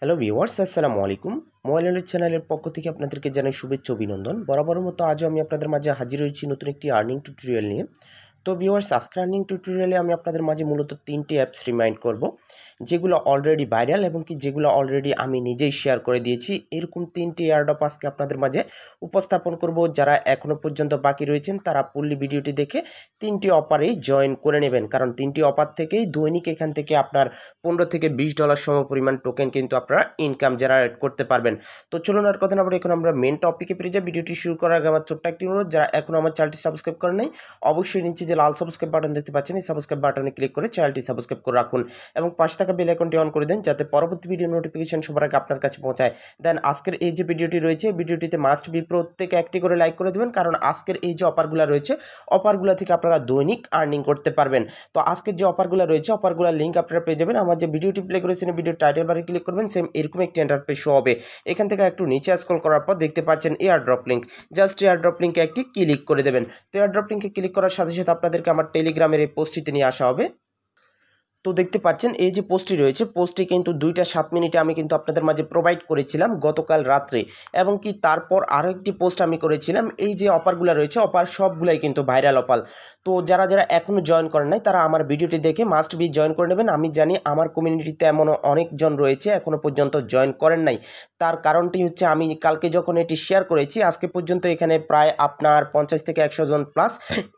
hello viewers আসসালামু আলাইকুম mobile চ্যানেলের পক্ষ থেকে আপনাদেরকে জানাই শুভেচ্ছা অভিনন্দন বরাবর মতো আজও আমি আপনাদের মাঝে হাজির হয়েছি নতুন একটি আর্নিং টুটোরিয়াল নিয়ে তো ভিওয়ার্স আজকের আর্নিং টুটোরিয়ালে আমি আপনাদের মাঝে মূলত তিনটি অ্যাপস রিমাইন্ড করব যেগুলো অলরেডি ভাইরাল এবং কি যেগুলো অলরেডি আমি নিজেই শেয়ার করে দিয়েছি এরকম তিনটি এয়ারডপ আজকে আপনাদের মাঝে উপস্থাপন করব যারা এখনও পর্যন্ত বাকি রয়েছেন তারা পুল্লি ভিডিওটি দেখে তিনটি অপারেই জয়েন করে নেবেন কারণ তিনটি অপার থেকেই দৈনিক এখান থেকে আপনার পনেরো থেকে বিশ ডলার সম পরিমাণ টোকেন কিন্তু আপনারা ইনকাম জেনারেট করতে পারবেন তো চলুন আর কথা না বলে এখন আমরা মেন টপিকে ফিরে যাই ভিডিওটি শুরু করার আগে আমার ছোট্ট একটি অনুরোধ যারা এখন আমার চ্যানেলটি সাবস্ক্রাইব করে নাই অবশ্যই নিচে যে লাল সাবস্ক্রাইব বাটন দেখতে পাচ্ছেন এই সাবস্ক্রাইব বাটনে ক্লিক করে চ্যানেলটি সাবস্ক্রাইব করে রাখুন এবং পাশে থাকা বেল আইকনটি অন করে দেন যাতে পরবর্তী ভিডিও নোটিফিকেশন সবার আগে আপনার কাছে পৌঁছায় দেন আজকের এই যে ভিডিওটি রয়েছে ভিডিওটিতে মাস্ট বি প্রত্যেক একটি করে লাইক করে দেবেন কারণ আজকের এই যে অফারগুলো রয়েছে অফারগুলো থেকে আপনারা দৈনিক আর্নিং করতে পারবেন তো আজকের যে অফারগুলো রয়েছে অফারগুলোর লিঙ্ক আপনারা পেয়ে যাবেন আমার যে ভিডিওটি প্লে করেছেন ভিডিও টাইটেল বারে ক্লিক করবেন সেম এরকম একটি এন্টারপেজ শো হবে এখান থেকে একটু নিচে স্ক্রল করার পর দেখতে পাচ্ছেন air drop link just air drop লিঙ্কে একটি ক্লিক করে দেবেন তো এয়ার ড্রপ লিঙ্কে ক্লিক করার সাথে সাথে আপনাদেরকে আমার টেলিগ্রামের এই পোস্টটিতে নিয়ে আসা হবে তো দেখতে পাচ্ছেন এই যে পোস্টটি রয়েছে পোস্টটি কিন্তু দুইটা সাত মিনিটে আমি কিন্তু আপনাদের মাঝে প্রোভাইড করেছিলাম গতকাল রাত্রে এবং কি তারপর আরও একটি পোস্ট আমি করেছিলাম এই যে অপারগুলো রয়েছে অপার সবগুলাই কিন্তু ভাইরাল অপার তো যারা যারা এখনও জয়েন করেন নাই তারা আমার ভিডিওটি দেখে মাস্ট বি জয়েন করে নেবেন আমি জানি আমার কমিউনিটিতে এমনও অনেকজন রয়েছে এখনও পর্যন্ত জয়েন করেন নাই তার কারণটি হচ্ছে আমি কালকে যখন এটি শেয়ার করেছি আজকে পর্যন্ত এখানে প্রায় আপনার পঞ্চাশ থেকে একশো জন প্লাস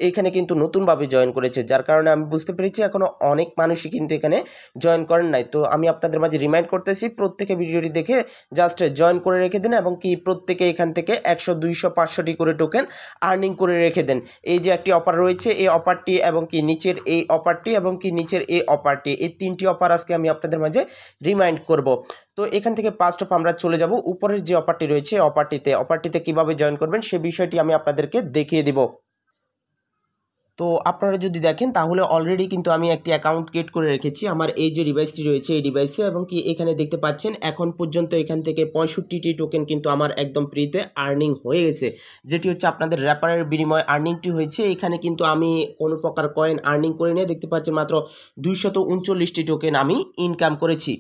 এখানে কিন্তু নতুনভাবে জয়েন করেছে যার কারণে আমি বুঝতে পেরেছি এখনও অনেক মানুষই কিন্তু এখানে জয়েন করেন নাই তো আমি আপনাদের মাঝে রিমাইন্ড করতেছি প্রত্যেকে ভিডিওটি দেখে জাস্ট জয়েন করে রেখে দিন এবং কি প্রত্যেকে এখান থেকে একশো দুইশো পাঁচশোটি করে টোকেন আর্নিং করে রেখে দেন এই যে একটি অফার রয়েছে এই অফারটি এবং কি নিচের এই অফারটি এবং কি নিচের এই অফারটি এই তিনটি অফার আজকে আমি আপনাদের মাঝে রিমাইন্ড করব তো এখান থেকে ফার্স্ট অফ আমরা চলে যাব উপরের যে অফারটি রয়েছে অফারটিতে অফারটিতে কিভাবে জয়েন করবেন সে বিষয়টি আমি আপনাদেরকে দেখিয়ে দেবো তো আপনারা যদি দেখেন তাহলে অলরেডি কিন্তু আমি একটি অ্যাকাউন্ট ক্রিয়েট করে রেখেছি আমার এই যে ডিভাইসটি রয়েছে এই ডিভাইসে এবং কি এখানে দেখতে পাচ্ছেন এখন পর্যন্ত এখান থেকে পঁয়ষট্টিটি টোকেন কিন্তু আমার একদম ফ্রিতে আর্নিং হয়ে গেছে যেটি হচ্ছে আপনাদের র্যাপারের বিনিময় আর্নিংটি হয়েছে এখানে কিন্তু আমি কোনো প্রকার কয়েন আর্নিং করে নিয়ে দেখতে পাচ্ছেন মাত্র দুইশত উনচল্লিশটি টোকেন আমি ইনকাম করেছি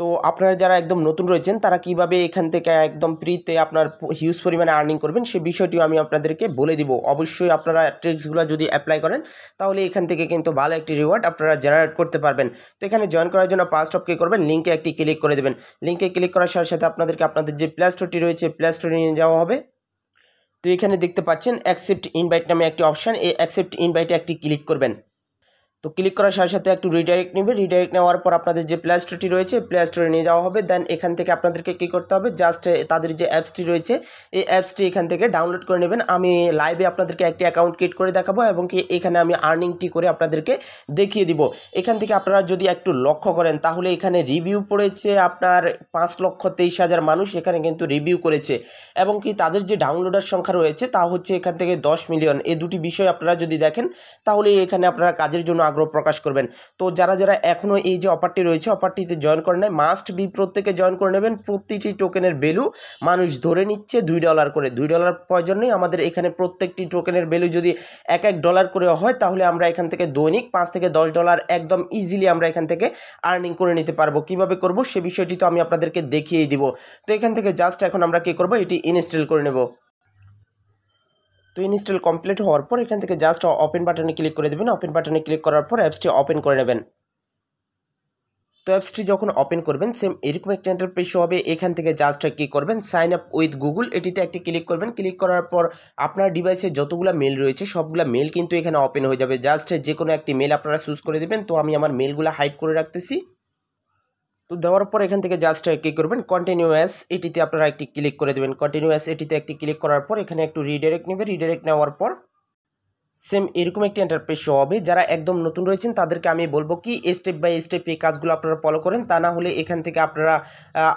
তো আপনারা যারা একদম নতুন রয়েছেন তারা কিভাবে এখান থেকে একদম ফ্রিতে আপনার হিউজ পরিমাণে আর্নিং করবেন সে বিষয়টিও আমি আপনাদেরকে বলে দিব অবশ্যই আপনারা ট্রিক্সগুলো যদি অ্যাপ্লাই করেন তাহলে এখান থেকে কিন্তু ভালো একটি রিওয়ার্ড আপনারা জেনারেট করতে পারবেন তো এখানে জয়েন করার জন্য পাস্ট অফ কে করবেন লিঙ্কে একটি ক্লিক করে দেবেন লিঙ্কে ক্লিক করার সাথে সাথে আপনাদেরকে আপনাদের যে প্লে স্টোরটি রয়েছে প্লে স্টোরে নিয়ে যাওয়া হবে তো এখানে দেখতে পাচ্ছেন অ্যাকসেপ্ট ইনভাইট নামে একটি অপশান এই অ্যাকসেপ্ট ইনভাইটে একটি ক্লিক করবেন তো ক্লিক করার সাথে সাথে একটু রিডাইরেক্ট নেবে রিডাইরেক্ট নেওয়ার পর আপনাদের যে প্লে স্টোরটি রয়েছে প্লে স্টোরে নিয়ে যাওয়া হবে দেন এখান থেকে আপনাদেরকে কী করতে হবে জাস্ট তাদের যে অ্যাপসটি রয়েছে এই অ্যাপসটি এখান থেকে ডাউনলোড করে নেবেন আমি লাইভে আপনাদেরকে একটি অ্যাকাউন্ট ক্রিয়েট করে দেখাবো এবং কি এখানে আমি আর্নিংটি করে আপনাদেরকে দেখিয়ে দিব এখান থেকে আপনারা যদি একটু লক্ষ্য করেন তাহলে এখানে রিভিউ পড়েছে আপনার পাঁচ লক্ষ তেইশ হাজার মানুষ এখানে কিন্তু রিভিউ করেছে এবং কি তাদের যে ডাউনলোডার সংখ্যা রয়েছে তা হচ্ছে এখান থেকে দশ মিলিয়ন এ দুটি বিষয় আপনারা যদি দেখেন তাহলে এখানে আপনারা কাজের জন্য আগ্রহ প্রকাশ করবেন তো যারা যারা এখনও এই যে অফারটি রয়েছে অফারটিতে জয়েন করে নেয় মাস্ট বি প্রত্যেকে জয়েন করে নেবেন প্রতিটি টোকেনের ভ্যালু মানুষ ধরে নিচ্ছে দুই ডলার করে দুই ডলার প্রয়োজন নেই আমাদের এখানে প্রত্যেকটি টোকেনের ভ্যালু যদি এক এক ডলার করে হয় তাহলে আমরা এখান থেকে দৈনিক পাঁচ থেকে দশ ডলার একদম ইজিলি আমরা এখান থেকে আর্নিং করে নিতে পারবো কিভাবে করব সে বিষয়টি তো আমি আপনাদেরকে দেখিয়েই দিব তো এখান থেকে জাস্ট এখন আমরা কী করবো এটি ইনস্টল করে নেব তো ইনস্টল কমপ্লিট হওয়ার পর এখান থেকে জাস্ট ওপেন বাটনে ক্লিক করে দেবেন ওপেন বাটনে ক্লিক করার পর অ্যাপসটি ওপেন করে নেবেন তো অ্যাপসটি যখন ওপেন করবেন সেম এরকম একটা ইন্টারপ্রেস হবে এখান থেকে জাস্ট কি করবেন সাইন আপ উইথ গুগল এটিতে একটি ক্লিক করবেন ক্লিক করার পর আপনার ডিভাইসে যতগুলো মেল রয়েছে সবগুলো মেল কিন্তু এখানে ওপেন হয়ে যাবে জাস্ট যে কোনো একটি মেল আপনারা চুজ করে দেবেন তো আমি আমার মেলগুলো হাইড করে রাখতেছি তো দেওয়ার পর এখান থেকে জাস্ট কী uh, করবেন কন্টিনিউয়াস এটিতে আপনারা একটি ক্লিক করে দেবেন কন্টিনিউয়াস এটিতে একটি ক্লিক করার পর এখানে একটু রিডাইরেক্ট নেবে রিডাইরেক্ট নেওয়ার পর সেম এরকম একটি এন্টারপ্রেস শো হবে যারা একদম নতুন রয়েছেন তাদেরকে আমি বলবো কি স্টেপ বাই স্টেপ এই কাজগুলো আপনারা ফলো করেন তা না হলে এখান থেকে আপনারা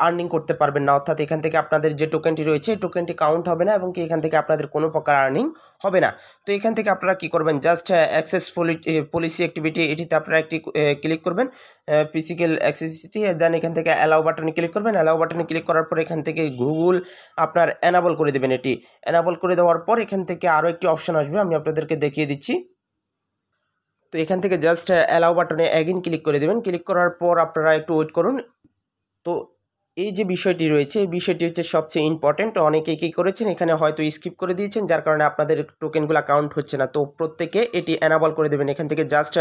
আর্নিং করতে পারবেন না অর্থাৎ এখান থেকে আপনাদের যে টোকেনটি রয়েছে টোকেনটি কাউন্ট হবে না এবং কি এখান থেকে আপনাদের কোনো প্রকার আর্নিং হবে না তো এখান থেকে আপনারা কি করবেন জাস্ট অ্যাক্সেস পলিসি অ্যাক্টিভিটি এটিতে আপনারা একটি ক্লিক করবেন ফিজিক্যাল অ্যাক্সেসিটি দেন এখান থেকে অ্যালাউ বাটনে ক্লিক করবেন অ্যালাউ বাটনে ক্লিক করার পর এখান থেকে গুগল আপনার অ্যানাবল করে দেবেন এটি অ্যানাবল করে দেওয়ার পর এখান থেকে আরও একটি অপশান আসবে আমি আপনাদেরকে দেখিয়ে দিচ্ছি তো এখান থেকে জাস্ট অ্যালাউ বাটনে অ্যাগিন ক্লিক করে দেবেন ক্লিক করার পর আপনারা একটু ওয়েট করুন তো এই যে বিষয়টি রয়েছে এই বিষয়টি হচ্ছে সবচেয়ে ইম্পর্টেন্ট অনেকে কী করেছেন এখানে হয়তো স্কিপ করে দিয়েছেন যার কারণে আপনাদের টোকেনগুলো কাউন্ট হচ্ছে না তো প্রত্যেকে এটি অ্যানাবল করে দেবেন এখান থেকে জাস্ট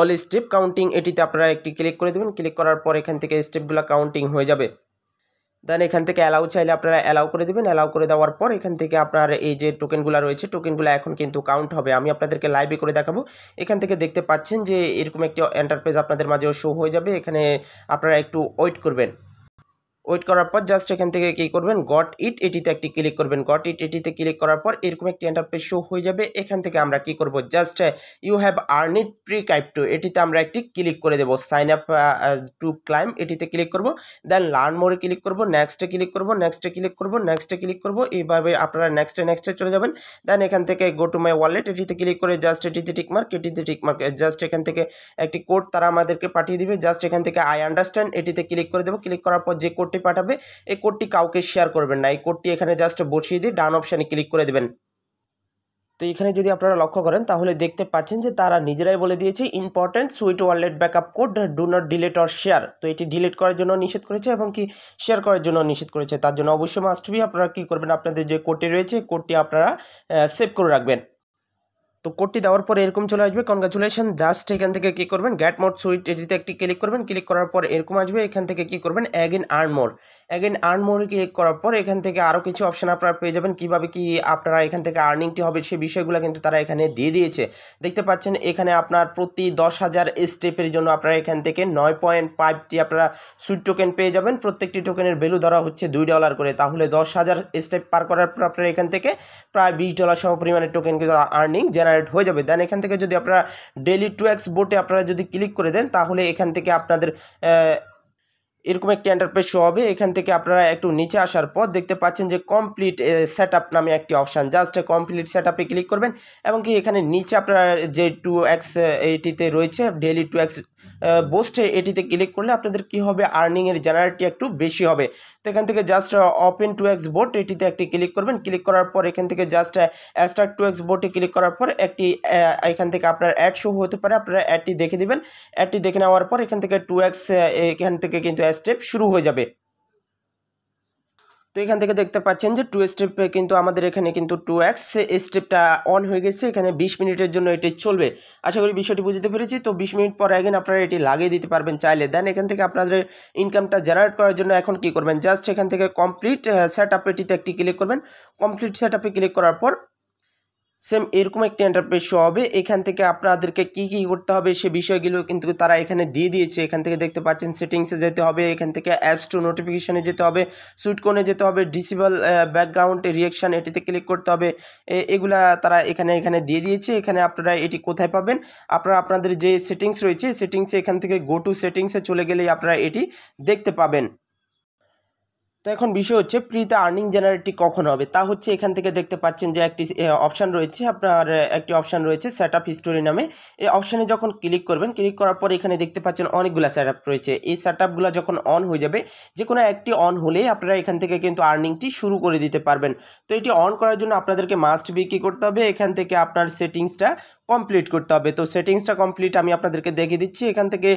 অল স্টেপ কাউন্টিং এটিতে আপনারা একটি ক্লিক করে দেবেন ক্লিক করার পর এখান থেকে স্টেপগুলো কাউন্টিং হয়ে যাবে দেন এখান থেকে অ্যালাউ চাইলে আপনারা অ্যালাউ করে দেবেন অ্যালাউ করে দেওয়ার পর এখান থেকে আপনার এই যে টোকেনগুলো রয়েছে টোকেনগুলো এখন কিন্তু কাউন্ট হবে আমি আপনাদেরকে লাইভে করে দেখাবো এখান থেকে দেখতে পাচ্ছেন যে এরকম একটি এন্টারপ্রাইজ আপনাদের মাঝেও শো হয়ে যাবে এখানে আপনারা একটু ওয়েট করবেন ওয়েট করার পর জাস্ট এখান থেকে কী করবেন গট ইট এটিতে একটি ক্লিক করবেন গট ইট এটিতে ক্লিক করার পর এরকম একটি এন্টারপেজ শো হয়ে যাবে এখান থেকে আমরা কি করব just you have earn it প্রি কাইপ টু এটিতে আমরা একটি ক্লিক করে দেবো সাইন আপ টু ক্লাইম এটিতে ক্লিক করব দেন লার্ন মোড়ে ক্লিক করব নেক্সটে ক্লিক করব নেক্সটে ক্লিক করব নেক্সটে ক্লিক করব এইভাবে আপনারা নেক্সটে নেক্সটে চলে যাবেন দেন এখান থেকে গো টু মাই ওয়ালেট এটিতে ক্লিক করে জাস্ট এটিতে টিকমার্ক এটিতে টিকমার্ক জাস্ট uh, এখান থেকে একটি কোড তারা আমাদেরকে পাঠিয়ে দিবে জাস্ট এখান থেকে আই আন্ডারস্ট্যান্ড এটিতে ক্লিক করে দেবো ক্লিক করার পর যে কোডটি পাঠাবে এই কোডটি কাউকে শেয়ার করবেন না এই কোডটি এখানে জাস্ট বসিয়ে দিয়ে ডান অপশানে ক্লিক করে দেবেন তো এখানে যদি আপনারা লক্ষ্য করেন তাহলে দেখতে পাচ্ছেন যে তারা নিজেরাই বলে দিয়েছে important suite wallet backup code do not delete or share তো এটি ডিলিট করার জন্য নিষেধ করেছে এবং কি শেয়ার করার জন্য নিষেধ করেছে তার জন্য অবশ্যই মাস্ট বি আপনারা কী করবেন আপনাদের যে কোডটি রয়েছে কোডটি আপনারা সেভ করে রাখবেন তো কোডটি দেওয়ার পরে এরকম চলে আসবে কনগ্রাচুলেশন জাস্ট এখান থেকে কী করবেন গ্যাট মোড সুইট এটিতে একটি ক্লিক করবেন ক্লিক করার পর এরকম আসবে এখান থেকে কী করবেন again earn more again earn মোরে ক্লিক করার পর এখান থেকে আরও কিছু অপশান আপনারা পেয়ে যাবেন কীভাবে কি আপনারা এখান থেকে আর্নিংটি হবে সেই বিষয়গুলো কিন্তু তারা এখানে দিয়ে দিয়েছে দেখতে পাচ্ছেন এখানে আপনার প্রতি দশ হাজার স্টেপের জন্য আপনারা এখান থেকে নয় পয়েন্ট ফাইভটি আপনারা সুইট টোকেন পেয়ে যাবেন প্রত্যেকটি টোকেনের ভ্যালু ধরা হচ্ছে দুই ডলার করে তাহলে দশ হাজার স্টেপ পার করার পর আপনারা এখান থেকে প্রায় বিশ ডলার সহ পরিমাণের টোকেন কিন্তু আর্নিং জেনারেট হয়ে যাবে দেন এখান থেকে যদি আপনারা ডেলি টু এক্স বোটে আপনারা যদি ক্লিক করে দেন তাহলে এখান থেকে আপনাদের এরকম একটি এন্টারপ্রাইজ শো হবে এখান থেকে আপনারা একটু নিচে আসার পর দেখতে পাচ্ছেন যে কমপ্লিট সেট আপ নামে একটি option just complete set click করবেন এবং কি এখানে নিচে আপনারা যে টু এক্স এটিতে রয়েছে ডেলি টু এক্স বোস্টে এটিতে ক্লিক করলে আপনাদের কি হবে আর্নিংয়ের জেনারেটি একটু বেশি হবে তো এখান থেকে just open to X board এটিতে একটি ক্লিক করবেন ক্লিক করার পর এখান থেকে জাস্ট অ্যাস্টার টু এক্স বোর্ডে ক্লিক করার পর একটি এখান থেকে আপনার অ্যাড শো হতে পারে আপনারা অ্যাডটি দেখে দেবেন অ্যাডটি দেখে নেওয়ার পর এখান থেকে টু এক্স এখান থেকে কিন্তু স্টেপ শুরু হয়ে যাবে তো এখান থেকে দেখতে পাচ্ছেন যে টু স্টেপে কিন্তু আমাদের এখানে কিন্তু টু অ্যাক্স স্টেপটা অন হয়ে গেছে এখানে বিশ মিনিটের জন্য এটি চলবে আশা করি বিষয়টি বুঝতে পেরেছি তো বিশ মিনিট পর একদিন আপনারা এটি লাগিয়ে দিতে পারবেন চাইলে দেন এখান থেকে আপনাদের ইনকামটা জেনারেট করার জন্য এখন কি করবেন জাস্ট এখান থেকে কমপ্লিট সেট আপ এটিতে একটি ক্লিক করবেন কমপ্লিট সেট আপে ক্লিক করার পর সেম এরকম একটি এন্টারপ্রেসও হবে এখান থেকে আপনাদেরকে কি কি করতে হবে সে বিষয়গুলো কিন্তু তারা এখানে দিয়ে দিয়েছে এখান থেকে দেখতে পাচ্ছেন সেটিংসে যেতে হবে এখান থেকে অ্যাপস টু নোটিফিকেশানে যেতে হবে সুইটকোনে যেতে হবে ডিসিবল ব্যাকগ্রাউন্ড রিয়েকশান এটিতে ক্লিক করতে হবে এগুলা তারা এখানে এখানে দিয়ে দিয়েছে এখানে আপনারা এটি কোথায় পাবেন আপনারা আপনাদের যে সেটিংস রয়েছে সেটিংসে এখান থেকে গো টু সেটিংসে চলে গেলেই আপনারা এটি দেখতে পাবেন তো এখন বিষয় হচ্ছে প্রিতে আর্নিং জেনারেটটি কখন হবে তা হচ্ছে এখান থেকে দেখতে পাচ্ছেন যে একটি অপশান রয়েছে আপনার একটি অপশান রয়েছে সেট আপ হিস্টোরি নামে এই অপশানে যখন ক্লিক করবেন ক্লিক করার পর এখানে দেখতে পাচ্ছেন অনেকগুলো সেট আপ রয়েছে এই সেট আপগুলো যখন অন হয়ে যাবে যে কোনো একটি অন হলে আপনারা এখান থেকে কিন্তু আর্নিংটি শুরু করে দিতে পারবেন তো এটি অন করার জন্য আপনাদেরকে মাস্ট বিক্রি কী করতে হবে এখান থেকে আপনার সেটিংসটা কমপ্লিট করতে হবে তো সেটিংসটা কমপ্লিট আমি আপনাদেরকে দেখিয়ে দিচ্ছি এখান থেকে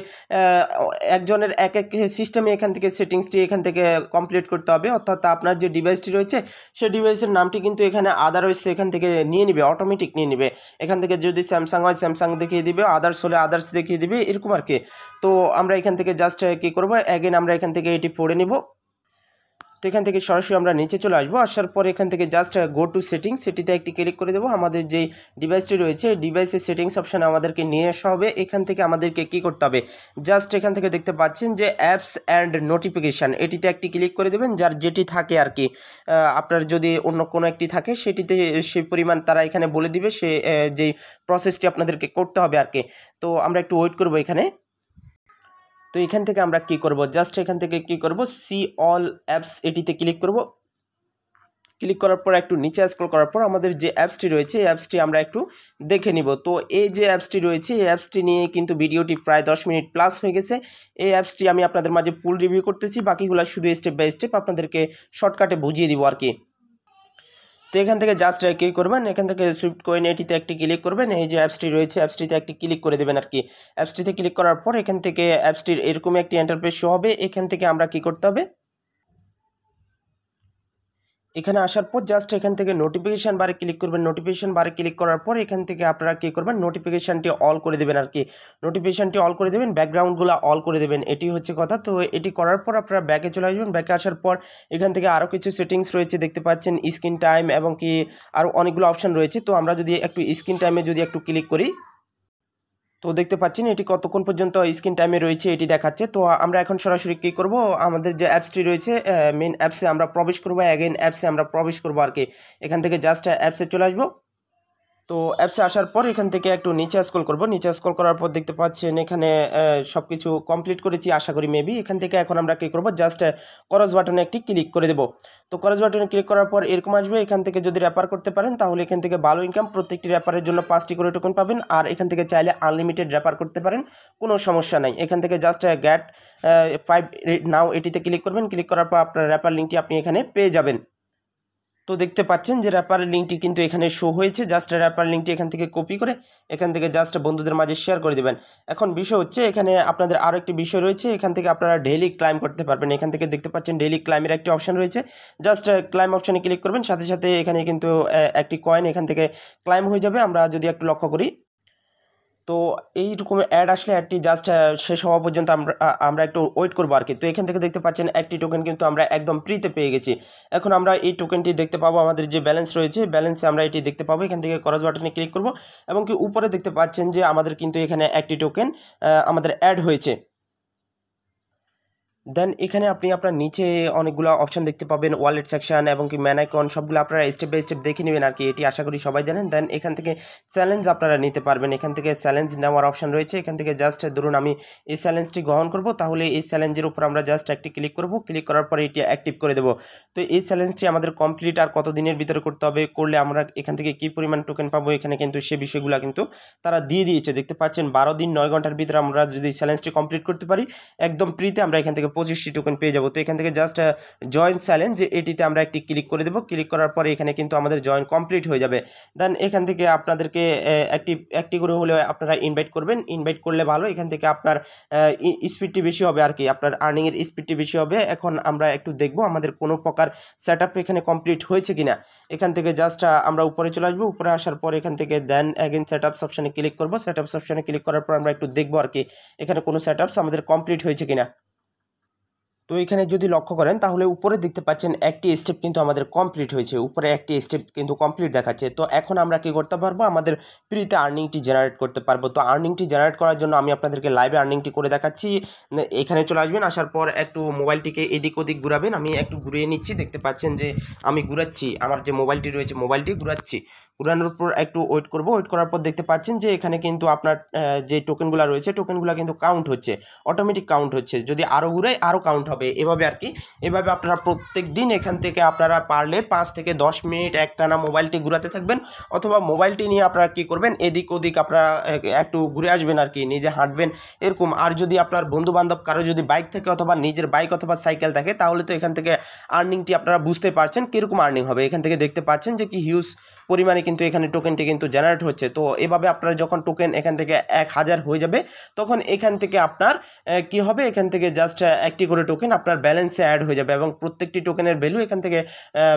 একজনের এক এক সিস্টেমে এখান থেকে সেটিংসটি এখান থেকে কমপ্লিট করতে হবে অর্থাৎ আপনার যে ডিভাইসটি রয়েছে সে ডিভাইসের নামটি কিন্তু এখানে আদারওয়াইজ এখান থেকে নিয়ে নিবে অটোমেটিক নিয়ে নিবে এখান থেকে যদি স্যামসাং হয় স্যামসাং দেখিয়ে দিবে আদার্স হলে আদার্স দেখিয়ে দিবে এরকম আর কি তো আমরা এখান থেকে জাস্ট কী করবো অ্যাগেন আমরা এখান থেকে এটি পড়ে নিব তো এখান থেকে সরাসরি আমরা নিচে চলে আসবো আসার পর এখান থেকে জাস্ট গো টু সেটিংস সেটিতে একটি ক্লিক করে দেবো আমাদের যে ডিভাইসটি রয়েছে ডিভাইসের সেটিংস অপশান আমাদেরকে নিয়ে আসা হবে এখান থেকে আমাদেরকে কি করতে হবে জাস্ট এখান থেকে দেখতে পাচ্ছেন যে অ্যাপস অ্যান্ড নোটিফিকেশান এটিতে একটি ক্লিক করে দেবেন যার যেটি থাকে আর কি আপনার যদি অন্য কোনো একটি থাকে সেটিতে সে পরিমাণ তারা এখানে বলে দিবে সে যেই প্রসেসটি আপনাদেরকে করতে হবে আর কি তো আমরা একটু ওয়েট করবো এখানে তো এখান থেকে আমরা কি করব জাস্ট এখান থেকে কি করব সি অল অ্যাপস এটিতে ক্লিক করব ক্লিক করার পর একটু নিচে স্ক্রল করার পর আমাদের যে অ্যাপসটি রয়েছে এই অ্যাপসটি আমরা একটু দেখে নিব তো এই যে অ্যাপসটি রয়েছে এই অ্যাপসটি নিয়ে কিন্তু ভিডিওটি প্রায় দশ মিনিট প্লাস হয়ে গেছে এই অ্যাপসটি আমি আপনাদের মাঝে ফুল রিভিউ করতেছি বাকিগুলো শুধু স্টেপ বাই স্টেপ আপনাদেরকে শর্টকাটে বুঝিয়ে দিব আর কি তো এখান থেকে জাস্ট কি করবেন এখান থেকে সুইফট কয়েন এটিতে একটি ক্লিক করবেন এই যে অ্যাপসটি রয়েছে অ্যাপসটিতে একটি ক্লিক করে দেবেন আর কি অ্যাপসটিতে ক্লিক করার পর এখান থেকে অ্যাপসটির এরকম একটি এন্টারপ্রেস হবে এখান থেকে আমরা কি করতে হবে এখানে আসার পর জাস্ট এখান থেকে নোটিফিকেশান বারে ক্লিক করবেন নোটিফিকেশান বারে ক্লিক করার পর এখান থেকে আপনারা কী করবেন নোটিফিকেশানটি অল করে দেবেন আর কি নোটিফিকেশানটি অল করে দেবেন ব্যাকগ্রাউন্ডগুলো অল করে দেবেন এটি হচ্ছে কথা তো এটি করার পর আপনারা ব্যাকে চলে আসবেন ব্যাকে আসার পর এখান থেকে আরও কিছু সেটিংস রয়েছে দেখতে পাচ্ছেন স্ক্রিন টাইম এবং কি আরও অনেকগুলো অপশান রয়েছে তো আমরা যদি একটু স্ক্রিন টাইমে যদি একটু ক্লিক করি তো দেখতে পাচ্ছেন এটি কতক্ষণ পর্যন্ত স্ক্রিন টাইমে রয়েছে এটি দেখাচ্ছে তো আমরা এখন সরাসরি কী করব আমাদের যে অ্যাপসটি রয়েছে মেন অ্যাপসে আমরা প্রবেশ করবো অ্যাগেন অ্যাপসে আমরা প্রবেশ করবো আর কি এখান থেকে জাস্ট অ্যাপসে চলে আসবো তো অ্যাপসে আসার পর এখান থেকে একটু নিচে স্ক্রল করব নিচে স্ক্রল করার পর দেখতে পাচ্ছেন এখানে সব কিছু কমপ্লিট করেছি আশা করি মেবি এখান থেকে এখন আমরা কী করবো জাস্ট করজ বাটনে একটি ক্লিক করে দেব তো করজ বাটনে ক্লিক করার পর এরকম আসবে এখান থেকে যদি র্যাপার করতে পারেন তাহলে এখান থেকে ভালো ইনকাম প্রত্যেকটি র্যাপারের জন্য পাঁচটি করে টোকন পাবেন আর এখান থেকে চাইলে আনলিমিটেড র্যাপার করতে পারেন কোনো সমস্যা নাই এখান থেকে জাস্ট গ্যাট ফাইভ নাও এটিতে ক্লিক করবেন ক্লিক করার পর আপনার র্যাপার লিঙ্কটি আপনি এখানে পেয়ে যাবেন তো দেখতে পাচ্ছেন যে র্যাপার লিঙ্কটি কিন্তু এখানে শো হয়েছে জাস্ট র্যাপার লিঙ্কটি এখান থেকে কপি করে এখান থেকে জাস্ট বন্ধুদের মাঝে শেয়ার করে দেবেন এখন বিষয় হচ্ছে এখানে আপনাদের আরও একটি বিষয় রয়েছে এখান থেকে আপনারা ডেলি ক্লাইম করতে পারবেন এখান থেকে দেখতে পাচ্ছেন ডেলি ক্লাইমের একটি অপশান রয়েছে জাস্ট ক্লাইম অপশানে ক্লিক করবেন সাথে সাথে এখানে কিন্তু uh, একটি কয়েন এখান থেকে ক্লাইম হয়ে যাবে আমরা যদি একটু লক্ষ্য করি তো এইরকম অ্যাড আসলে অ্যাডটি জাস্ট শেষ হওয়া পর্যন্ত আমরা আমরা একটু ওয়েট করবো আর কি তো এখান থেকে দেখতে পাচ্ছেন একটি টোকেন কিন্তু আমরা একদম ফ্রিতে পেয়ে গেছি এখন আমরা এই টোকেনটি দেখতে পাবো আমাদের যে ব্যালেন্স রয়েছে ব্যালেন্সে আমরা এটি দেখতে পাবো এখান থেকে করজ বাটনে ক্লিক করবো এবং কি উপরে দেখতে পাচ্ছেন যে আমাদের কিন্তু এখানে একটি টোকেন আমাদের অ্যাড হয়েছে দেন এখানে আপনি আপনার নিচে অনেকগুলো অপশান দেখতে পাবেন ওয়ালেট সেকশন এবং কি ম্যানাইকন সবগুলো আপনারা স্টেপ বাই স্টেপ দেখে নেবেন আর কি এটি আশা করি সবাই জানেন দেন এখান থেকে চ্যালেঞ্জ আপনারা নিতে পারবেন এখান থেকে চ্যালেঞ্জ নেওয়ার অপশান রয়েছে এখান থেকে জাস্ট ধরুন আমি এই চ্যালেঞ্জটি গ্রহণ করব তাহলে এই চ্যালেঞ্জের উপর আমরা জাস্ট একটি ক্লিক করব ক্লিক করার পরে এটি অ্যাক্টিভ করে দেবো তো এই চ্যালেঞ্জটি আমাদের কমপ্লিট আর কত দিনের ভিতরে করতে হবে করলে আমরা এখান থেকে কী পরিমাণ টোকেন পাবো এখানে কিন্তু সে বিষয়গুলো কিন্তু তারা দিয়ে দিয়েছে দেখতে পাচ্ছেন বারো দিন নয় ঘন্টার ভিতরে আমরা যদি চ্যালেঞ্জটি কমপ্লিট করতে পারি একদম ফ্রিতে আমরা এখান থেকে পঁচিশটি টোকেন পেয়ে যাবো তো এখান থেকে জাস্ট জয়েন চ্যালেঞ্জ এটিতে আমরা একটি ক্লিক করে দেবো ক্লিক করার পরে এখানে কিন্তু আমাদের জয়েন কমপ্লিট হয়ে যাবে দেন এখান থেকে আপনাদেরকে একটি একটি করে হলেও আপনারা ইনভাইট করবেন ইনভাইট করলে ভালো এখান থেকে আপনার স্পিডটি বেশি হবে আর কি আপনার আর্নিংয়ের স্পিডটি বেশি হবে এখন আমরা একটু দেখব আমাদের কোনো প্রকার সেট এখানে কমপ্লিট হয়েছে কিনা এখান থেকে জাস্ট আমরা উপরে চলে আসবো উপরে আসার পর এখান থেকে দেন অ্যাগেন সেট আপস অপশানে ক্লিক করবো সেট আপস অপশানে ক্লিক করার পর আমরা একটু দেখবো আর কি এখানে কোনো সেট আমাদের কমপ্লিট হয়েছে কিনা তো এখানে যদি লক্ষ্য করেন তাহলে উপরে দেখতে পাচ্ছেন একটি স্টেপ কিন্তু আমাদের কমপ্লিট হয়েছে উপরে একটি স্টেপ কিন্তু কমপ্লিট দেখাচ্ছে তো এখন আমরা কি করতে পারবো আমাদের ফ্রিতে আর্নিংটি জেনারেট করতে পারবো তো আর্নিংটি জেনারেট করার জন্য আমি আপনাদেরকে লাইভে আর্নিংটি করে দেখাচ্ছি এখানে চলে আসবেন আসার পর একটু মোবাইলটিকে এদিক ওদিক ঘুরাবেন আমি একটু ঘুরিয়ে নিচ্ছি দেখতে পাচ্ছেন যে আমি ঘুরাচ্ছি আমার যে মোবাইলটি রয়েছে মোবাইলটি ঘুরাচ্ছি ঘুরানোর পর একটু ওয়েট করব ওয়েট করার পর দেখতে পাচ্ছেন যে এখানে কিন্তু আপনার যে টোকেনগুলো রয়েছে টোকেনগুলো কিন্তু কাউন্ট হচ্ছে অটোমেটিক কাউন্ট হচ্ছে যদি আরও ঘুরে আরও কাউন্ট হবে এভাবে আর কি এভাবে আপনারা প্রত্যেক দিন এখান থেকে আপনারা পারলে পাঁচ থেকে দশ মিনিট একটানা মোবাইলটি ঘুরাতে থাকবেন অথবা মোবাইলটি নিয়ে আপনারা কি করবেন এদিক ওদিক আপনারা একটু ঘুরে আসবেন আর কি নিজে হাঁটবেন এরকম আর যদি আপনার বন্ধুবান্ধব কারো যদি বাইক থাকে অথবা নিজের বাইক অথবা সাইকেল থাকে তাহলে তো এখান থেকে আর্নিংটি আপনারা বুঝতে পারছেন কীরকম আর্নিং হবে এখান থেকে দেখতে পাচ্ছেন যে কি হিউজ পরিমাণে কিন্তু এখানে টোকেনটি কিন্তু জেনারেট হচ্ছে তো এভাবে আপনার যখন টোকেন এখান থেকে এক হাজার হয়ে যাবে তখন এখান থেকে আপনার কি হবে এখান থেকে জাস্ট একটি করে টোকেন আপনার ব্যালেন্সে অ্যাড হয়ে যাবে এবং প্রত্যেকটি টোকেনের ভ্যালু এখান থেকে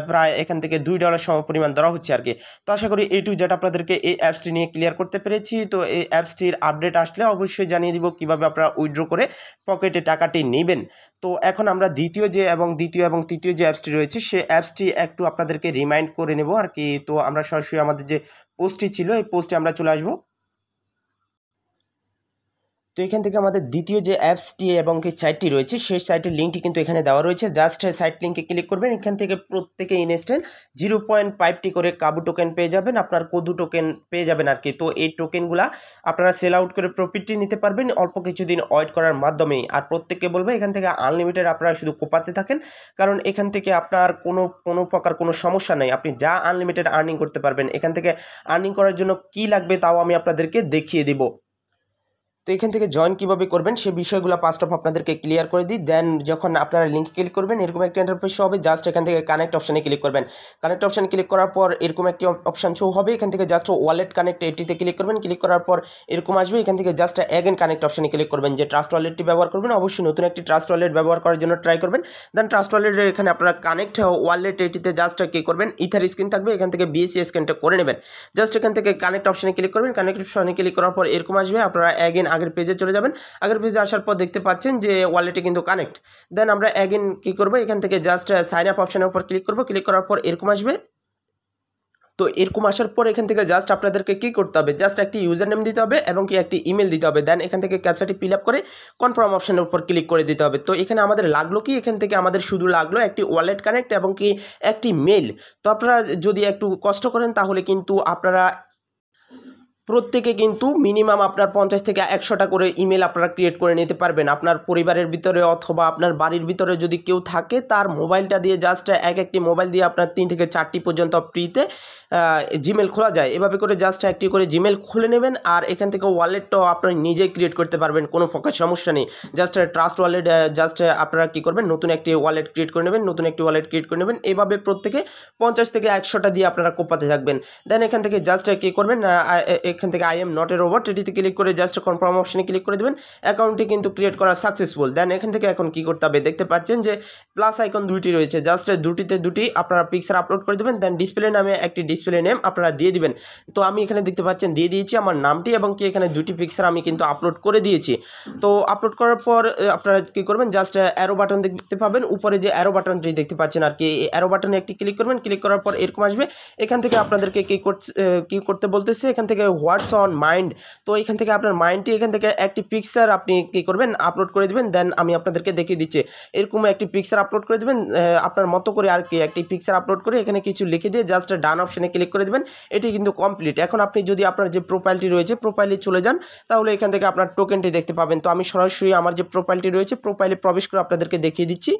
প্রায় এখান থেকে দুই ডলার সম পরিমাণ ধরা হচ্ছে আর কি তো আশা করি এইটু যেটা আপনাদেরকে এই অ্যাপসটি নিয়ে ক্লিয়ার করতে পেরেছি তো এই অ্যাপসটির আপডেট আসলে অবশ্যই জানিয়ে দিব কিভাবে আপনারা উইড্রো করে পকেটে টাকাটি নেবেন তো এখন আমরা দ্বিতীয় যে এবং দ্বিতীয় এবং তৃতীয় যে অ্যাপসটি রয়েছে সে অ্যাপসটি একটু আপনাদেরকে রিমাইন্ড করে নেব আর কি তো আমরা আমরা সরাসরি আমাদের যে পোস্টটি ছিল এই পোস্টে আমরা চলে আসবো তো এখান থেকে আমাদের দ্বিতীয় যে অ্যাপসটি এবং কি সাইটটি রয়েছে সেই সাইটের লিঙ্কটি কিন্তু এখানে দেওয়া রয়েছে জাস্ট সাইট লিঙ্কে ক্লিক করবেন এখান থেকে প্রত্যেকে ইনস্ট্যান্ট জিরো পয়েন্ট ফাইভটি করে কাবু টোকেন পেয়ে যাবেন আপনার কদু টোকেন পেয়ে যাবেন আর কি তো এই টোকেনগুলা আপনারা সেল আউট করে প্রফিটটি নিতে পারবেন অল্প কিছুদিন ওয়েট করার মাধ্যমেই আর প্রত্যেককে বলবে এখান থেকে আনলিমিটেড আপনারা শুধু কোপাতে থাকেন কারণ এখান থেকে আপনার কোনো কোনো প্রকার কোনো সমস্যা নেই আপনি যা আনলিমিটেড আর্নিং করতে পারবেন এখান থেকে আর্নিং করার জন্য কি লাগবে তাও আমি আপনাদেরকে দেখিয়ে দেবো তো এখান থেকে জয়েন কীভাবে করবেন সে বিষয়গুলো ফার্স্ট অফ আপনাদেরকে ক্লিয়ার করে দিই দেন যখন আপনারা লিঙ্ক ক্লিক করবেন এরকম একটি ইন্টারফেস হবে জাস্ট এখান থেকে কানেক্ট অপশানে ক্লিক করবেন কানেক্ট অপশান ক্লিক করার পর এরকম একটি অপশান শো হবে এখান থেকে জাস্ট ওয়ালেট কানেক্ট এটিতে ক্লিক করবেন ক্লিক করার পর এরকম আসবে এখান থেকে জাস্ট অ্যাগেন কানেক্ট অপশানে ক্লিক করবেন যে ট্রাস্ট ওয়ালেটটি ব্যবহার করবেন অবশ্যই নতুন একটি ট্রাস্ট ওয়ালেট ব্যবহার করার জন্য ট্রাই করবেন দেন ট্রাস্ট ওয়ালেটের এখানে আপনারা কানেক্ট ওয়ালেট এটিতে জাস্ট কী করবেন ইথার স্ক্রিন থাকবে এখান থেকে বিএসসি স্ক্যানটা করে নেবেন জাস্ট এখান থেকে কানেক্ট অপশানে ক্লিক করবেন কানেক্ট অপশানে ক্লিক করার পর এরকম আসবে আপনারা অ্যাগেন আগের পেজে চলে যাবেন আগের পেজে আসার পর দেখতে পাচ্ছেন যে ওয়ালেটে কিন্তু কানেক্ট দেন আমরা অ্যাগেন কী করবো এখান থেকে জাস্ট সাইন আপ অপশানের উপর ক্লিক করবো ক্লিক করার পর এরকম আসবে তো এরকম আসার পর এখান থেকে জাস্ট আপনাদেরকে কী করতে হবে জাস্ট একটি ইউজার নেম দিতে হবে এবং কি একটি ইমেল দিতে হবে দেন এখান থেকে ক্যাপচাটি ফিল আপ করে কনফার্ম অপশানের উপর ক্লিক করে দিতে হবে তো এখানে আমাদের লাগলো কি এখান থেকে আমাদের শুধু লাগলো একটি ওয়ালেট কানেক্ট এবং কি একটি মেল তো আপনারা যদি একটু কষ্ট করেন তাহলে কিন্তু আপনারা প্রত্যেকে কিন্তু মিনিমাম আপনার পঞ্চাশ থেকে একশোটা করে ইমেল আপনারা ক্রিয়েট করে নিতে পারবেন আপনার পরিবারের ভিতরে অথবা আপনার বাড়ির ভিতরে যদি কেউ থাকে তার মোবাইলটা দিয়ে জাস্ট এক একটি মোবাইল দিয়ে আপনার তিন থেকে চারটি পর্যন্ত ফ্রিতে জিমেল খোলা যায় এভাবে করে জাস্ট একটি করে জিমেল খুলে নেবেন আর এখান থেকে ওয়ালেটটাও আপনারা নিজেই ক্রিয়েট করতে পারবেন কোনো ফোকাস সমস্যা নেই জাস্ট ট্রাস্ট ওয়ালেট জাস্ট আপনারা কী করবেন নতুন একটি ওয়ালেট ক্রিয়েট করে নেবেন নতুন একটি ওয়ালেট ক্রিয়েট করে নেবেন এভাবে প্রত্যেকে পঞ্চাশ থেকে একশোটা দিয়ে আপনারা কোপাতে থাকবেন দেন এখান থেকে জাস্ট কী করবেন এখান থেকে I am not a robot এটিতে ক্লিক করে জাস্ট কনফার্ম অপশানে ক্লিক করে দেবেন অ্যাকাউন্টটি কিন্তু ক্রিয়েট করা সাকসেসফুল দেন এখান থেকে এখন কী করতে হবে দেখতে পাচ্ছেন যে প্লাস আইকন দুইটি রয়েছে জাস্ট দুটিতে দুটি আপনারা পিকচার আপলোড করে দেবেন দেন ডিসপ্লে নামে একটি ডিসপ্লে নেম আপনারা দিয়ে দিবেন তো আমি এখানে দেখতে পাচ্ছেন দিয়ে দিয়েছি আমার নামটি এবং কি এখানে দুটি পিকচার আমি কিন্তু আপলোড করে দিয়েছি তো আপলোড করার পর আপনারা কী করবেন জাস্ট অ্যারো বাটন দেখতে পাবেন উপরে যে অ্যারো বাটনটি দেখতে পাচ্ছেন আর কি অ্যারো বাটনে একটি ক্লিক করবেন ক্লিক করার পর এরকম আসবে এখান থেকে আপনাদেরকে কী করছে কী করতে বলতেছে এখান থেকে হোয়াটস অন মাইন্ড তো এখান থেকে আপনার মাইন্ডটি এখান থেকে একটি পিকচার আপনি কী করবেন আপলোড করে দেবেন দেন আমি আপনাদেরকে দেখিয়ে দিচ্ছি এরকম একটি পিকচার আপলোড করে দেবেন আপনার মতো করে আর কি একটি পিকচার আপলোড করে এখানে কিছু লিখে দিয়ে জাস্ট ডান অপশানে এখানে ক্লিক করে দেবেন এটি কিন্তু কমপ্লিট এখন আপনি যদি আপনার যে প্রোফাইলটি রয়েছে প্রোফাইলে চলে যান তাহলে এখান থেকে আপনার টোকেনটি দেখতে পাবেন তো আমি সরাসরি আমার যে প্রোফাইলটি রয়েছে প্রোফাইলে প্রবেশ করে আপনাদেরকে দেখিয়ে দিচ্ছি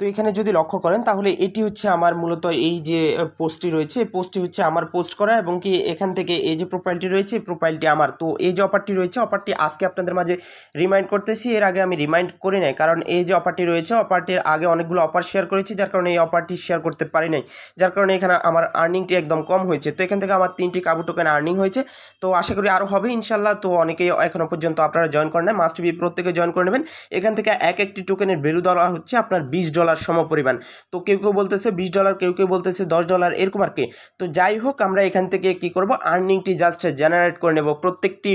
তো এখানে যদি লক্ষ্য করেন তাহলে এটি হচ্ছে আমার মূলত এই যে পোস্টটি রয়েছে পোস্টটি হচ্ছে আমার পোস্ট করা এবং কি এখান থেকে এই যে প্রোফাইলটি রয়েছে প্রোফাইলটি আমার তো এই যে অফারটি রয়েছে অফারটি আজকে আপনাদের মাঝে রিমাইন্ড করতেছি এর আগে আমি রিমাইন্ড করি নাই কারণ এই যে অফারটি রয়েছে অফারটির আগে অনেকগুলো অফার শেয়ার করেছি যার কারণে এই অফারটি শেয়ার করতে পারি নাই যার কারণে এখানে আমার আর্নিংটি একদম কম হয়েছে তো এখান থেকে আমার তিনটি কাবু টোকেন আর্নিং হয়েছে তো আশা করি আরও হবে ইনশাল্লাহ তো অনেকেই এখনও পর্যন্ত আপনারা জয়েন করেন না মাস্ট বি প্রত্যেকে জয়েন করে নেবেন এখান থেকে এক একটি টোকেনের ভ্যালু দেওয়া হচ্ছে আপনার বিশ ডলার ডলার সমপরিমাণ তো কেউ কেউ বলতেছে বিশ ডলার কেউ কেউ বলতেছে দশ ডলার এরকম আর কি তো যাই হোক আমরা এখান থেকে কি করব আর্নিংটি জাস্ট জেনারেট করে নেব প্রত্যেকটি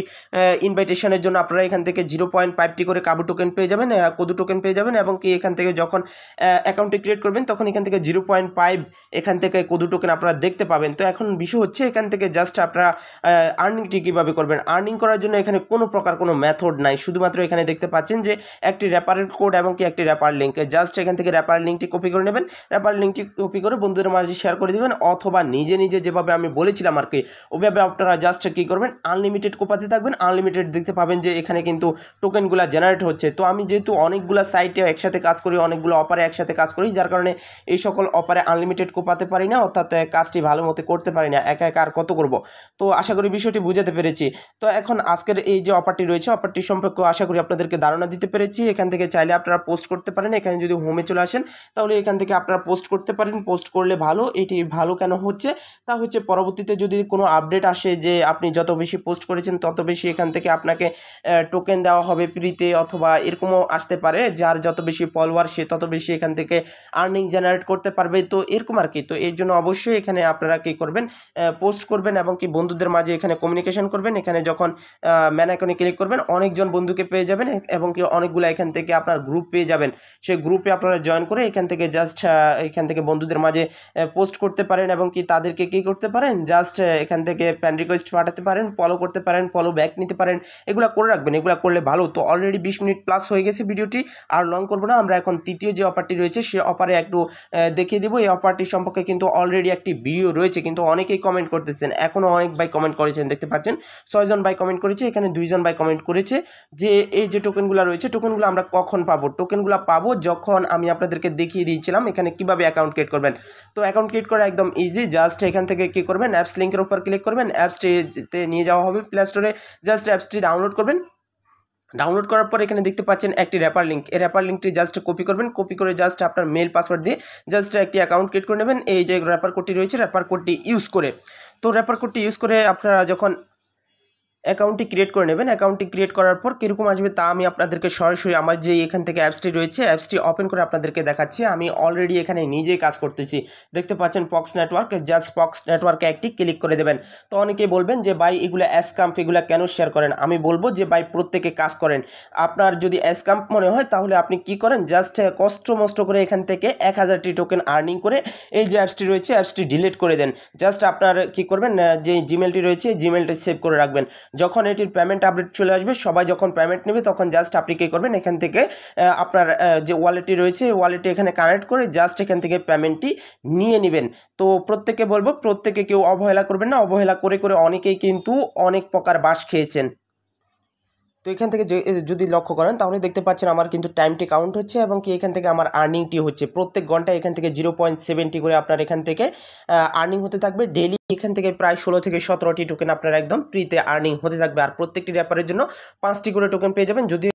ইনভাইটেশনের জন্য আপনারা এখান থেকে জিরো পয়েন্ট ফাইভটি করে কাবু টোকেন পেয়ে যাবেন কদু টোকেন পেয়ে যাবেন এবং কি এখান থেকে যখন অ্যাকাউন্টটি ক্রিয়েট করবেন তখন এখান থেকে জিরো পয়েন্ট ফাইভ এখান থেকে কদু টোকেন আপনারা দেখতে পাবেন তো এখন বিষয় হচ্ছে এখান থেকে জাস্ট আপনারা আর্নিংটি কীভাবে করবেন আর্নিং করার জন্য এখানে কোনো প্রকার কোনো মেথড নাই শুধুমাত্র এখানে দেখতে পাচ্ছেন যে একটি র্যাপারের কোড এবং কি একটি র্যাপার লিঙ্ক জাস্ট এখান থেকে র্যাপার র্যাপার লিঙ্কটি কপি করে নেবেন র্যাপার লিঙ্কটি কপি করে বন্ধুদের মাঝে শেয়ার করে দেবেন অথবা নিজে নিজে যেভাবে আমি বলেছিলাম আর কি ওভাবে আপনারা জাস্ট কী করবেন আনলিমিটেড কোপাতে থাকবেন আনলিমিটেড দেখতে পাবেন যে এখানে কিন্তু টোকেনগুলো জেনারেট হচ্ছে তো আমি যেহেতু অনেকগুলো সাইটে একসাথে কাজ করি অনেকগুলো অপারে একসাথে কাজ করি যার কারণে এই সকল অপারে আনলিমিটেড কোপাতে পারি না অর্থাৎ কাজটি ভালো মতো করতে পারি না একা একা আর কত করব তো আশা করি বিষয়টি বুঝাতে পেরেছি তো এখন আজকের এই যে অপারটি রয়েছে অপারটি সম্পর্কে আশা করি আপনাদেরকে ধারণা দিতে পেরেছি এখান থেকে চাইলে আপনারা পোস্ট করতে পারেন এখানে যদি হোমে চলে আসেন তাহলে এখান থেকে আপনারা পোস্ট করতে পারেন পোস্ট করলে ভালো এটি ভালো কেন হচ্ছে তা হচ্ছে পরবর্তীতে যদি কোনো আপডেট আসে যে আপনি যত বেশি পোস্ট করেছেন তত বেশি এখান থেকে আপনাকে টোকেন দেওয়া হবে ফ্রিতে অথবা এরকমও আসতে পারে যার যত বেশি ফলোয়ার সে তত বেশি এখান থেকে আর্নিং জেনারেট করতে পারবে তো এরকম আর কি তো এর জন্য অবশ্যই এখানে আপনারা কী করবেন পোস্ট করবেন এবং কি বন্ধুদের মাঝে এখানে কমিউনিকেশন করবেন এখানে যখন ম্যানাইকনে ক্লিক করবেন অনেকজন বন্ধুকে পেয়ে যাবেন এবং কি অনেকগুলো এখান থেকে আপনার গ্রুপ পেয়ে যাবেন সেই গ্রুপে আপনারা জয়েন জয়েন করে এখান থেকে জাস্ট এখান থেকে বন্ধুদের মাঝে পোস্ট করতে পারেন এবং কি তাদেরকে কী করতে পারেন জাস্ট এখান থেকে প্যান্ড রিকোয়েস্ট পাঠাতে পারেন ফলো করতে পারেন ফলো ব্যাক নিতে পারেন এগুলো করে রাখবেন এগুলো করলে ভালো তো অলরেডি বিশ মিনিট প্লাস হয়ে গেছে ভিডিওটি আর লং করবো না আমরা এখন তৃতীয় যে অফারটি রয়েছে সে অফারে একটু দেখিয়ে দেবো এই অফারটি সম্পর্কে কিন্তু অলরেডি একটি ভিডিও রয়েছে কিন্তু অনেকেই কমেন্ট করতেছেন এখনও অনেক ভাই কমেন্ট করেছেন দেখতে পাচ্ছেন ছয়জন ভাই কমেন্ট করেছে এখানে দুইজন ভাই কমেন্ট করেছে যে এই যে টোকেনগুলো রয়েছে টোকেনগুলো আমরা কখন পাবো টোকেনগুলো পাবো যখন আমি আপনার আপনাদেরকে দেখিয়ে দিয়েছিলাম এখানে কিভাবে অ্যাকাউন্ট ক্রিয়েট করবেন তো অ্যাকাউন্ট ক্রিয়েট করা একদম ইজি জাস্ট এখান থেকে কি করবেন অ্যাপস লিঙ্কের উপর ক্লিক করবেন অ্যাপসটিতে নিয়ে যাওয়া হবে প্লে স্টোরে জাস্ট অ্যাপসটি ডাউনলোড করবেন ডাউনলোড করার পর এখানে দেখতে পাচ্ছেন একটি র্যাপার লিঙ্ক এই র্যাপার লিঙ্কটি জাস্ট কপি করবেন কপি করে জাস্ট আপনার মেল পাসওয়ার্ড দিয়ে জাস্ট একটি অ্যাকাউন্ট ক্রিয়েট করে নেবেন এই যে র্যাপার কোডটি রয়েছে র্যাপার কোডটি ইউজ করে তো র্যাপার কোডটি ইউজ করে আপনারা যখন অ্যাকাউন্টটি ক্রিয়েট করে নেবেন অ্যাকাউন্টটি ক্রিয়েট করার পর কীরকম আসবে তা আমি আপনাদেরকে সরাসরি আমার যে এখান থেকে অ্যাপসটি রয়েছে অ্যাপসটি ওপেন করে আপনাদেরকে দেখাচ্ছি আমি অলরেডি এখানে নিজেই কাজ করতেছি দেখতে পাচ্ছেন পক্স নেটওয়ার্ক জাস্ট পক্স নেটওয়ার্কে একটি ক্লিক করে দেবেন তো অনেকেই বলবেন যে ভাই এগুলো অ্যাসকাম্প এগুলো কেন শেয়ার করেন আমি বলবো যে ভাই প্রত্যেকে কাজ করেন আপনার যদি অ্যাসকাম্প মনে হয় তাহলে আপনি কি করেন জাস্ট কষ্ট মষ্ট করে এখান থেকে এক হাজারটি টোকেন আর্নিং করে এই যে অ্যাপসটি রয়েছে অ্যাপসটি ডিলিট করে দেন জাস্ট আপনার কি করবেন যে জিমেলটি রয়েছে জিমেলটি সেভ করে রাখবেন যখন এটির পেমেন্ট আপডেট চলে আসবে সবাই যখন পেমেন্ট নেবে তখন জাস্ট আপনি কী করবেন এখান থেকে আপনার যে ওয়ালেটটি রয়েছে ওয়ালেটে এখানে কানেক্ট করে জাস্ট এখান থেকে পেমেন্টটি নিয়ে নেবেন তো প্রত্যেকে বলবো প্রত্যেকে কেউ অবহেলা করবেন না অবহেলা করে করে অনেকেই কিন্তু অনেক প্রকার বাস খেয়েছেন তো এখান থেকে যদি লক্ষ্য করেন তাহলে দেখতে পাচ্ছেন আমার কিন্তু টাইমটি কাউন্ট হচ্ছে এবং কি এখান থেকে আমার আর্নিংটি হচ্ছে প্রত্যেক ঘন্টায় এখান থেকে জিরো পয়েন্ট করে আপনার এখান থেকে আর্নিং হতে থাকবে ডেলি এখান থেকে প্রায় ষোলো থেকে সতেরোটি টোকেন আপনার একদম ফ্রিতে আর্নিং হতে থাকবে আর প্রত্যেকটি ব্যাপারের জন্য পাঁচটি করে টোকেন পেয়ে যাবেন যদি